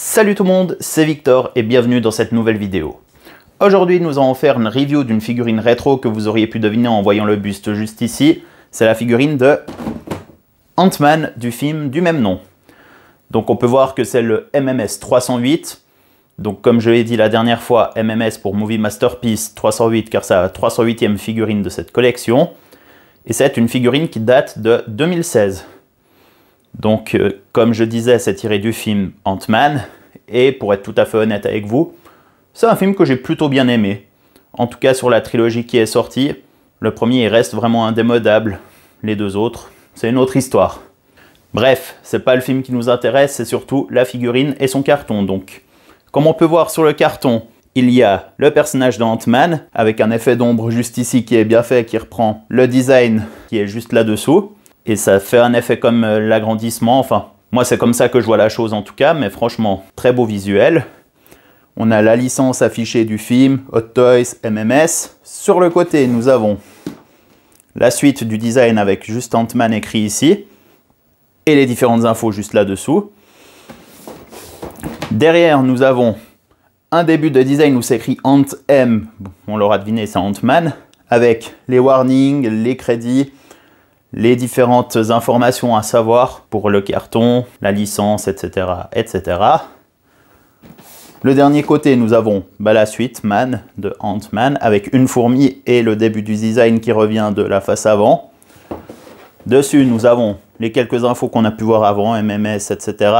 Salut tout le monde, c'est Victor et bienvenue dans cette nouvelle vidéo. Aujourd'hui nous allons faire une review d'une figurine rétro que vous auriez pu deviner en voyant le buste juste ici. C'est la figurine de Ant-Man du film du même nom. Donc on peut voir que c'est le MMS 308. Donc comme je l'ai dit la dernière fois, MMS pour Movie Masterpiece 308 car c'est la 308e figurine de cette collection. Et c'est une figurine qui date de 2016. Donc, euh, comme je disais, c'est tiré du film Ant-Man, et pour être tout à fait honnête avec vous, c'est un film que j'ai plutôt bien aimé. En tout cas, sur la trilogie qui est sortie, le premier il reste vraiment indémodable. Les deux autres, c'est une autre histoire. Bref, c'est pas le film qui nous intéresse, c'est surtout la figurine et son carton. Donc, comme on peut voir sur le carton, il y a le personnage d'Ant-Man, avec un effet d'ombre juste ici qui est bien fait, qui reprend le design qui est juste là-dessous et ça fait un effet comme euh, l'agrandissement. Enfin, moi, c'est comme ça que je vois la chose en tout cas, mais franchement, très beau visuel. On a la licence affichée du film Hot Toys MMS. Sur le côté, nous avons la suite du design avec juste Ant-Man écrit ici et les différentes infos juste là-dessous. Derrière, nous avons un début de design où c'est écrit Ant-M, on l'aura deviné, c'est Ant-Man, avec les warnings, les crédits, les différentes informations à savoir pour le carton, la licence, etc. etc. Le dernier côté, nous avons bah, la suite Man de Ant-Man avec une fourmi et le début du design qui revient de la face avant. Dessus, nous avons les quelques infos qu'on a pu voir avant, MMS, etc.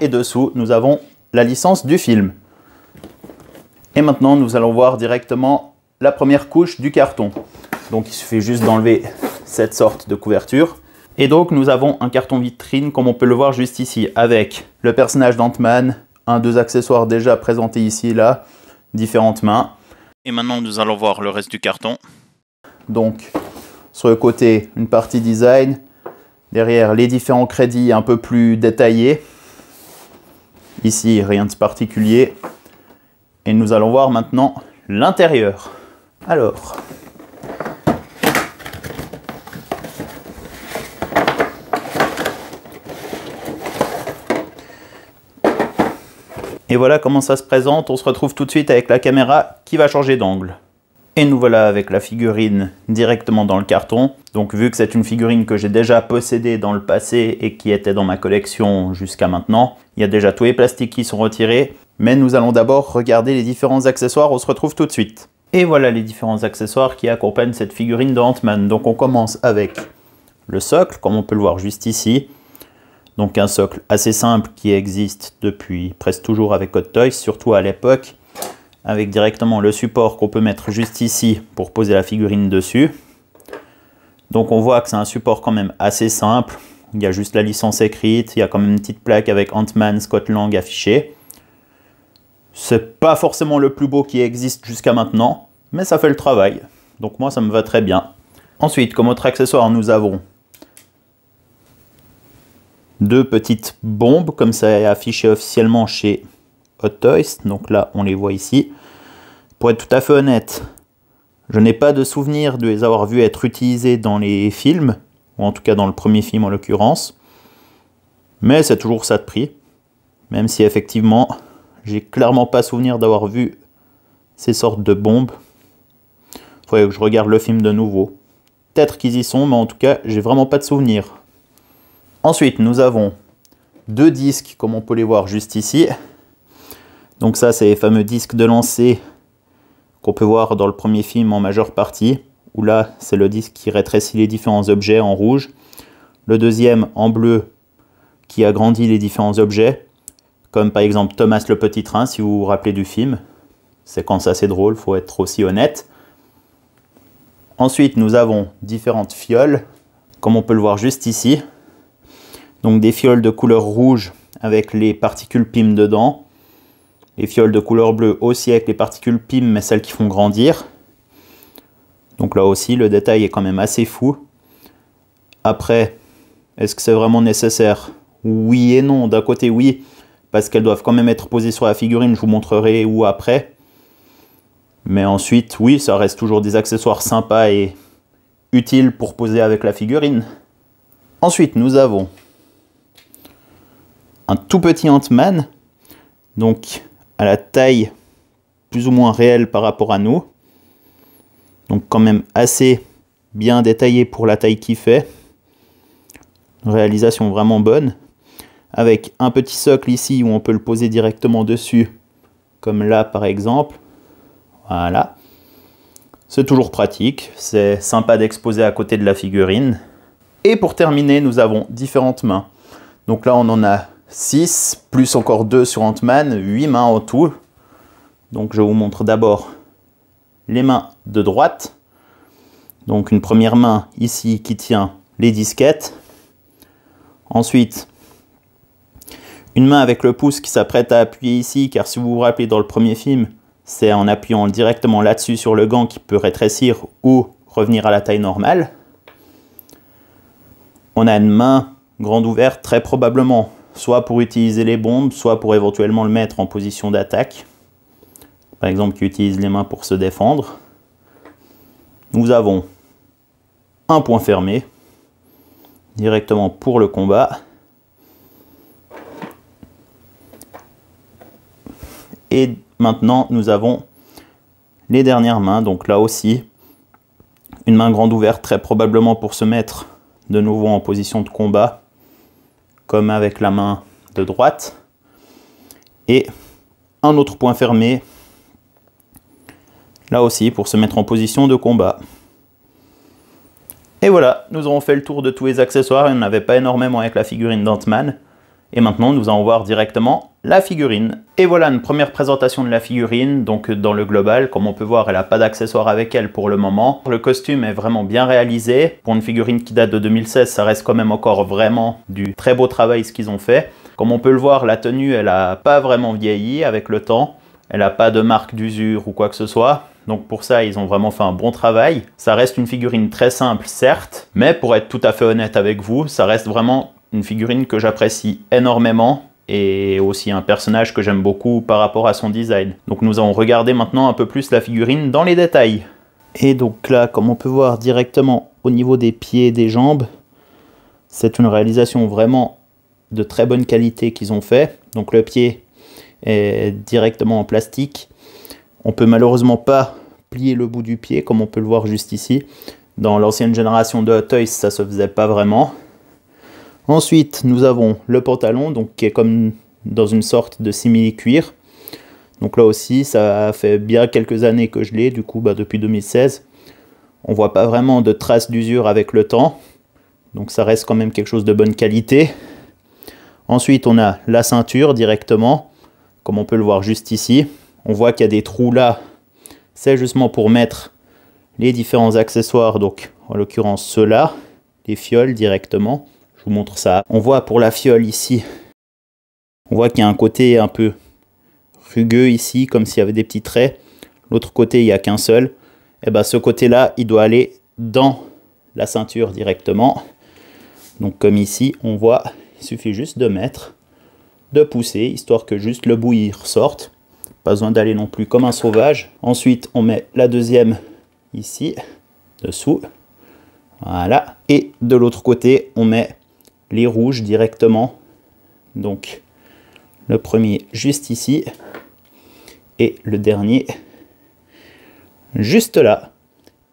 Et dessous, nous avons la licence du film. Et maintenant, nous allons voir directement la première couche du carton. Donc, il suffit juste d'enlever cette sorte de couverture. Et donc nous avons un carton vitrine comme on peut le voir juste ici avec le personnage dant un, deux accessoires déjà présentés ici et là, différentes mains. Et maintenant nous allons voir le reste du carton. Donc sur le côté une partie design, derrière les différents crédits un peu plus détaillés. Ici rien de particulier. Et nous allons voir maintenant l'intérieur. Alors, Et voilà comment ça se présente, on se retrouve tout de suite avec la caméra qui va changer d'angle. Et nous voilà avec la figurine directement dans le carton. Donc vu que c'est une figurine que j'ai déjà possédée dans le passé et qui était dans ma collection jusqu'à maintenant, il y a déjà tous les plastiques qui sont retirés. Mais nous allons d'abord regarder les différents accessoires, on se retrouve tout de suite. Et voilà les différents accessoires qui accompagnent cette figurine de Ant-Man. Donc on commence avec le socle, comme on peut le voir juste ici. Donc un socle assez simple qui existe depuis presque toujours avec Toys, surtout à l'époque, avec directement le support qu'on peut mettre juste ici pour poser la figurine dessus. Donc on voit que c'est un support quand même assez simple. Il y a juste la licence écrite, il y a quand même une petite plaque avec Ant-Man, Scott Lang affichée. C'est pas forcément le plus beau qui existe jusqu'à maintenant, mais ça fait le travail. Donc moi ça me va très bien. Ensuite, comme autre accessoire, nous avons deux petites bombes, comme ça est affiché officiellement chez Hot Toys. Donc là, on les voit ici. Pour être tout à fait honnête, je n'ai pas de souvenir de les avoir vues être utilisés dans les films, ou en tout cas dans le premier film en l'occurrence. Mais c'est toujours ça de prix. Même si effectivement, j'ai clairement pas souvenir d'avoir vu ces sortes de bombes. Faudrait que je regarde le film de nouveau. Peut-être qu'ils y sont, mais en tout cas, j'ai vraiment pas de souvenir. Ensuite, nous avons deux disques, comme on peut les voir juste ici. Donc ça, c'est les fameux disques de lancer qu'on peut voir dans le premier film en majeure partie, où là, c'est le disque qui rétrécit les différents objets en rouge. Le deuxième, en bleu, qui agrandit les différents objets, comme par exemple Thomas le Petit Train, si vous vous rappelez du film. C'est quand ça assez drôle, faut être aussi honnête. Ensuite, nous avons différentes fioles, comme on peut le voir juste ici. Donc des fioles de couleur rouge avec les particules PIM dedans. Les fioles de couleur bleue aussi avec les particules PIM, mais celles qui font grandir. Donc là aussi, le détail est quand même assez fou. Après, est-ce que c'est vraiment nécessaire Oui et non. D'un côté, oui, parce qu'elles doivent quand même être posées sur la figurine. Je vous montrerai où après. Mais ensuite, oui, ça reste toujours des accessoires sympas et utiles pour poser avec la figurine. Ensuite, nous avons tout petit Ant-Man, donc à la taille plus ou moins réelle par rapport à nous, donc quand même assez bien détaillé pour la taille qu'il fait, réalisation vraiment bonne, avec un petit socle ici où on peut le poser directement dessus, comme là par exemple, voilà. C'est toujours pratique, c'est sympa d'exposer à côté de la figurine. Et pour terminer, nous avons différentes mains. Donc là, on en a 6, plus encore 2 sur Ant-Man, 8 mains en tout. Donc je vous montre d'abord les mains de droite. Donc une première main ici qui tient les disquettes. Ensuite, une main avec le pouce qui s'apprête à appuyer ici, car si vous vous rappelez dans le premier film, c'est en appuyant directement là-dessus sur le gant qui peut rétrécir ou revenir à la taille normale. On a une main grande ouverte, très probablement soit pour utiliser les bombes, soit pour éventuellement le mettre en position d'attaque, par exemple qui utilise les mains pour se défendre. Nous avons un point fermé, directement pour le combat. Et maintenant, nous avons les dernières mains, donc là aussi, une main grande ouverte, très probablement pour se mettre de nouveau en position de combat comme avec la main de droite. Et un autre point fermé, là aussi pour se mettre en position de combat. Et voilà, nous aurons fait le tour de tous les accessoires, il n'y en pas énormément avec la figurine d'Antman. Et maintenant, nous allons voir directement la figurine. Et voilà une première présentation de la figurine, donc euh, dans le global, comme on peut voir, elle n'a pas d'accessoires avec elle pour le moment. Le costume est vraiment bien réalisé. Pour une figurine qui date de 2016, ça reste quand même encore vraiment du très beau travail ce qu'ils ont fait. Comme on peut le voir, la tenue, elle n'a pas vraiment vieilli avec le temps. Elle n'a pas de marque d'usure ou quoi que ce soit. Donc pour ça, ils ont vraiment fait un bon travail. Ça reste une figurine très simple, certes, mais pour être tout à fait honnête avec vous, ça reste vraiment une figurine que j'apprécie énormément et aussi un personnage que j'aime beaucoup par rapport à son design. Donc nous allons regarder maintenant un peu plus la figurine dans les détails. Et donc là, comme on peut voir directement au niveau des pieds et des jambes, c'est une réalisation vraiment de très bonne qualité qu'ils ont fait. Donc le pied est directement en plastique. On peut malheureusement pas plier le bout du pied comme on peut le voir juste ici. Dans l'ancienne génération de Hot Toys, ça se faisait pas vraiment. Ensuite, nous avons le pantalon, qui est comme dans une sorte de simili-cuir. Donc là aussi, ça fait bien quelques années que je l'ai, du coup, bah, depuis 2016. On voit pas vraiment de traces d'usure avec le temps. Donc ça reste quand même quelque chose de bonne qualité. Ensuite, on a la ceinture directement, comme on peut le voir juste ici. On voit qu'il y a des trous là. C'est justement pour mettre les différents accessoires, donc en l'occurrence ceux-là, les fioles directement. Je vous montre ça. On voit pour la fiole ici, on voit qu'il y a un côté un peu rugueux ici, comme s'il y avait des petits traits. L'autre côté, il n'y a qu'un seul. Et eh ben, ce côté-là, il doit aller dans la ceinture directement. Donc comme ici, on voit, il suffit juste de mettre, de pousser, histoire que juste le bout y ressorte. Pas besoin d'aller non plus comme un sauvage. Ensuite, on met la deuxième ici, dessous. Voilà. Et de l'autre côté, on met les rouges directement. Donc le premier juste ici et le dernier juste là.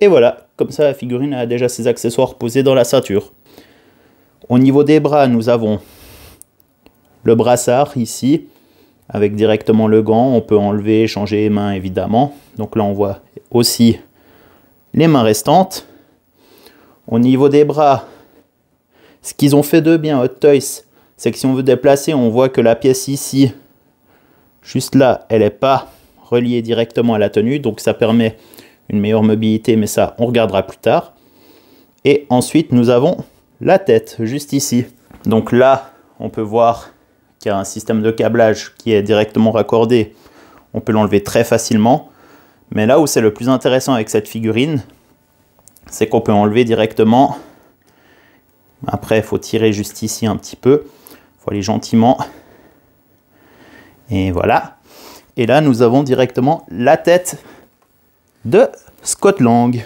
Et voilà, comme ça la figurine a déjà ses accessoires posés dans la ceinture. Au niveau des bras, nous avons le brassard ici, avec directement le gant. On peut enlever, changer les mains évidemment. Donc là, on voit aussi les mains restantes. Au niveau des bras, ce qu'ils ont fait de bien, Hot Toys, c'est que si on veut déplacer, on voit que la pièce ici, juste là, elle n'est pas reliée directement à la tenue, donc ça permet une meilleure mobilité, mais ça, on regardera plus tard. Et ensuite, nous avons la tête, juste ici. Donc là, on peut voir qu'il y a un système de câblage qui est directement raccordé. On peut l'enlever très facilement. Mais là où c'est le plus intéressant avec cette figurine, c'est qu'on peut enlever directement après, il faut tirer juste ici un petit peu. Il faut aller gentiment. Et voilà. Et là, nous avons directement la tête de Scott Lang.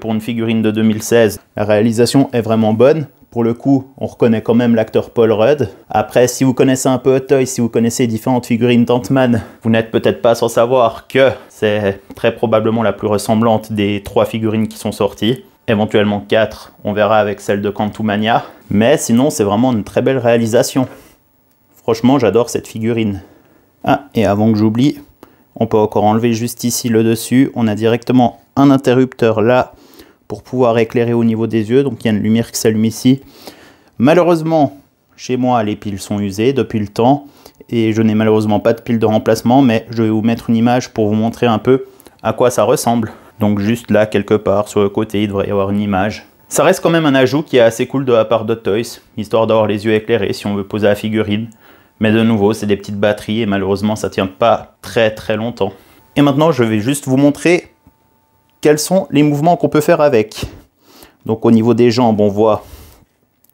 Pour une figurine de 2016, la réalisation est vraiment bonne. Pour le coup, on reconnaît quand même l'acteur Paul Rudd. Après, si vous connaissez un peu Toy, si vous connaissez différentes figurines d'Ant-Man, vous n'êtes peut-être pas sans savoir que c'est très probablement la plus ressemblante des trois figurines qui sont sorties éventuellement 4, on verra avec celle de Cantumania. Mais sinon, c'est vraiment une très belle réalisation. Franchement, j'adore cette figurine. Ah, et avant que j'oublie, on peut encore enlever juste ici le dessus. On a directement un interrupteur là pour pouvoir éclairer au niveau des yeux. Donc il y a une lumière qui s'allume ici. Malheureusement, chez moi, les piles sont usées depuis le temps. Et je n'ai malheureusement pas de pile de remplacement, mais je vais vous mettre une image pour vous montrer un peu à quoi ça ressemble. Donc juste là, quelque part, sur le côté, il devrait y avoir une image. Ça reste quand même un ajout qui est assez cool de la part de Toys, histoire d'avoir les yeux éclairés si on veut poser la figurine. Mais de nouveau, c'est des petites batteries et malheureusement, ça ne tient pas très très longtemps. Et maintenant, je vais juste vous montrer quels sont les mouvements qu'on peut faire avec. Donc au niveau des jambes, on voit,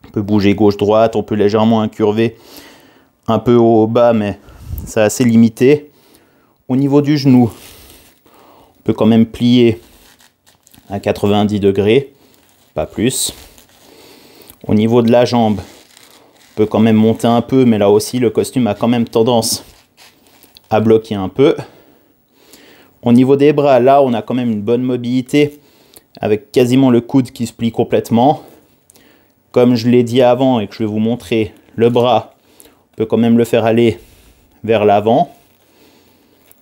on peut bouger gauche-droite, on peut légèrement incurver un peu au bas, mais c'est assez limité. Au niveau du genou, peut quand même plier à 90 degrés, pas plus. Au niveau de la jambe, on peut quand même monter un peu, mais là aussi le costume a quand même tendance à bloquer un peu. Au niveau des bras, là on a quand même une bonne mobilité, avec quasiment le coude qui se plie complètement. Comme je l'ai dit avant et que je vais vous montrer, le bras, on peut quand même le faire aller vers l'avant.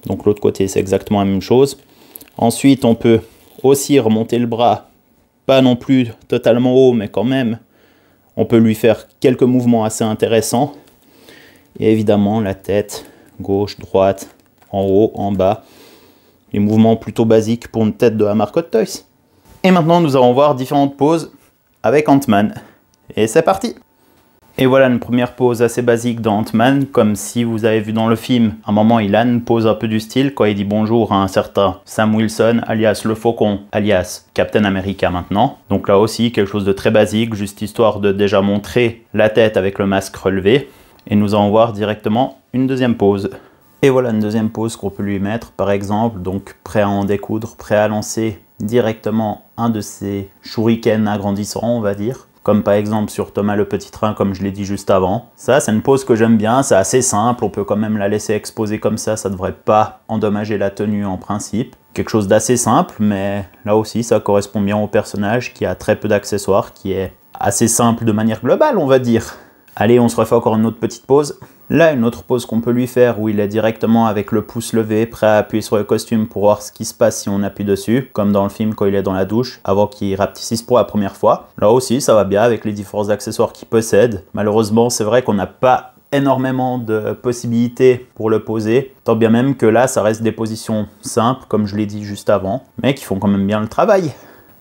Donc l'autre côté c'est exactement la même chose. Ensuite, on peut aussi remonter le bras, pas non plus totalement haut, mais quand même, on peut lui faire quelques mouvements assez intéressants. Et évidemment, la tête, gauche, droite, en haut, en bas. Les mouvements plutôt basiques pour une tête de Hot Toys. Et maintenant, nous allons voir différentes poses avec Ant-Man. Et c'est parti et voilà une première pose assez basique dans Ant-Man, comme si vous avez vu dans le film. À un moment, Ilan pose un peu du style quand il dit bonjour à un certain Sam Wilson, alias le Faucon, alias Captain America maintenant. Donc là aussi, quelque chose de très basique, juste histoire de déjà montrer la tête avec le masque relevé. Et nous allons voir directement une deuxième pose. Et voilà une deuxième pose qu'on peut lui mettre, par exemple, donc prêt à en découdre, prêt à lancer directement un de ses shurikens agrandissants, on va dire comme par exemple sur Thomas le Petit Train, comme je l'ai dit juste avant. Ça, c'est une pose que j'aime bien, c'est assez simple, on peut quand même la laisser exposer comme ça, ça ne devrait pas endommager la tenue en principe. Quelque chose d'assez simple, mais là aussi, ça correspond bien au personnage qui a très peu d'accessoires, qui est assez simple de manière globale, on va dire. Allez, on se refait encore une autre petite pause. Là, une autre pause qu'on peut lui faire où il est directement avec le pouce levé, prêt à appuyer sur le costume pour voir ce qui se passe si on appuie dessus, comme dans le film quand il est dans la douche, avant qu'il rapetisse pour la première fois. Là aussi, ça va bien avec les différents accessoires qu'il possède. Malheureusement, c'est vrai qu'on n'a pas énormément de possibilités pour le poser, tant bien même que là, ça reste des positions simples, comme je l'ai dit juste avant, mais qui font quand même bien le travail.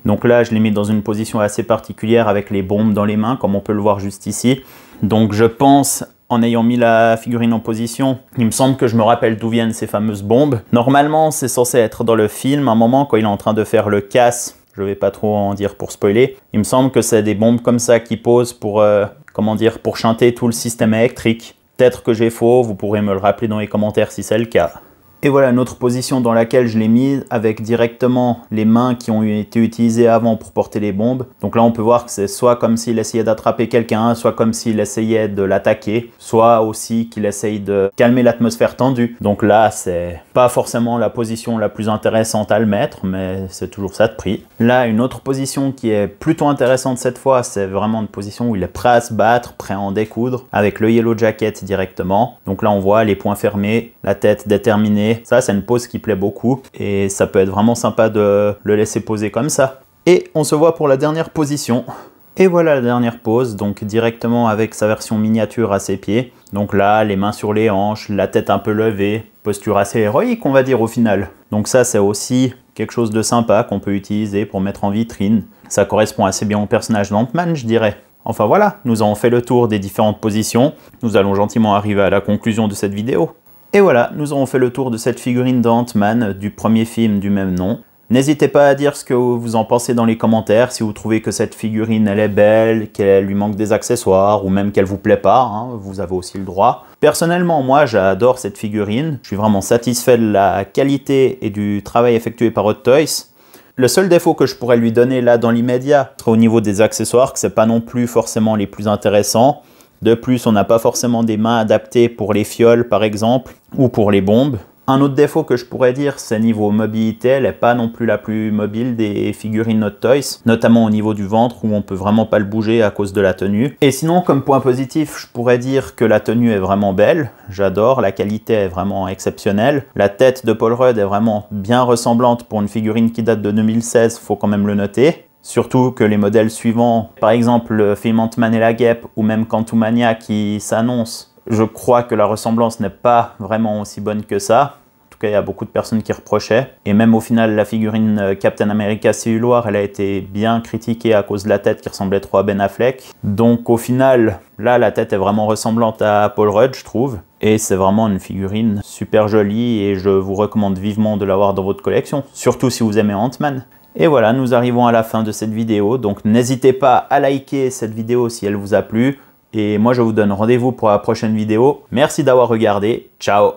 Donc là, je l'ai mis dans une position assez particulière avec les bombes dans les mains, comme on peut le voir juste ici. Donc je pense en ayant mis la figurine en position, il me semble que je me rappelle d'où viennent ces fameuses bombes. Normalement, c'est censé être dans le film, à un moment quand il est en train de faire le casse, je vais pas trop en dire pour spoiler. Il me semble que c'est des bombes comme ça qui posent pour, euh, comment dire, pour chanter tout le système électrique. Peut-être que j'ai faux, vous pourrez me le rappeler dans les commentaires si c'est le cas. Et voilà autre position dans laquelle je l'ai mise avec directement les mains qui ont été utilisées avant pour porter les bombes. Donc là on peut voir que c'est soit comme s'il essayait d'attraper quelqu'un, soit comme s'il essayait de l'attaquer, soit aussi qu'il essaye de calmer l'atmosphère tendue. Donc là c'est pas forcément la position la plus intéressante à le mettre, mais c'est toujours ça de prix. Là une autre position qui est plutôt intéressante cette fois, c'est vraiment une position où il est prêt à se battre, prêt à en découdre, avec le yellow jacket directement. Donc là on voit les points fermés, la tête déterminée, ça, c'est une pose qui plaît beaucoup et ça peut être vraiment sympa de le laisser poser comme ça. Et on se voit pour la dernière position. Et voilà la dernière pose, donc directement avec sa version miniature à ses pieds. Donc là, les mains sur les hanches, la tête un peu levée, posture assez héroïque on va dire au final. Donc ça c'est aussi quelque chose de sympa qu'on peut utiliser pour mettre en vitrine. Ça correspond assez bien au personnage d'Ant-Man je dirais. Enfin voilà, nous avons fait le tour des différentes positions. Nous allons gentiment arriver à la conclusion de cette vidéo. Et voilà, nous aurons fait le tour de cette figurine dant man du premier film du même nom. N'hésitez pas à dire ce que vous en pensez dans les commentaires, si vous trouvez que cette figurine elle est belle, qu'elle lui manque des accessoires, ou même qu'elle vous plaît pas, hein, vous avez aussi le droit. Personnellement, moi j'adore cette figurine, je suis vraiment satisfait de la qualité et du travail effectué par Hot Toys. Le seul défaut que je pourrais lui donner là dans l'immédiat serait au niveau des accessoires, que n'est pas non plus forcément les plus intéressants. De plus, on n'a pas forcément des mains adaptées pour les fioles par exemple ou pour les bombes. Un autre défaut que je pourrais dire, c'est niveau mobilité, elle n'est pas non plus la plus mobile des figurines Not Toys, notamment au niveau du ventre où on peut vraiment pas le bouger à cause de la tenue. Et sinon, comme point positif, je pourrais dire que la tenue est vraiment belle, j'adore, la qualité est vraiment exceptionnelle. La tête de Paul Rudd est vraiment bien ressemblante pour une figurine qui date de 2016, faut quand même le noter. Surtout que les modèles suivants, par exemple le film Ant-Man et la Guêpe ou même Quantumania qui s'annonce, je crois que la ressemblance n'est pas vraiment aussi bonne que ça. En tout cas, il y a beaucoup de personnes qui reprochaient. Et même au final, la figurine euh, Captain America Cellular, elle a été bien critiquée à cause de la tête qui ressemblait trop à Ben Affleck. Donc au final, là, la tête est vraiment ressemblante à Paul Rudd, je trouve. Et c'est vraiment une figurine super jolie et je vous recommande vivement de l'avoir dans votre collection. Surtout si vous aimez Ant-Man. Et voilà, nous arrivons à la fin de cette vidéo. Donc n'hésitez pas à liker cette vidéo si elle vous a plu. Et moi, je vous donne rendez-vous pour la prochaine vidéo. Merci d'avoir regardé. Ciao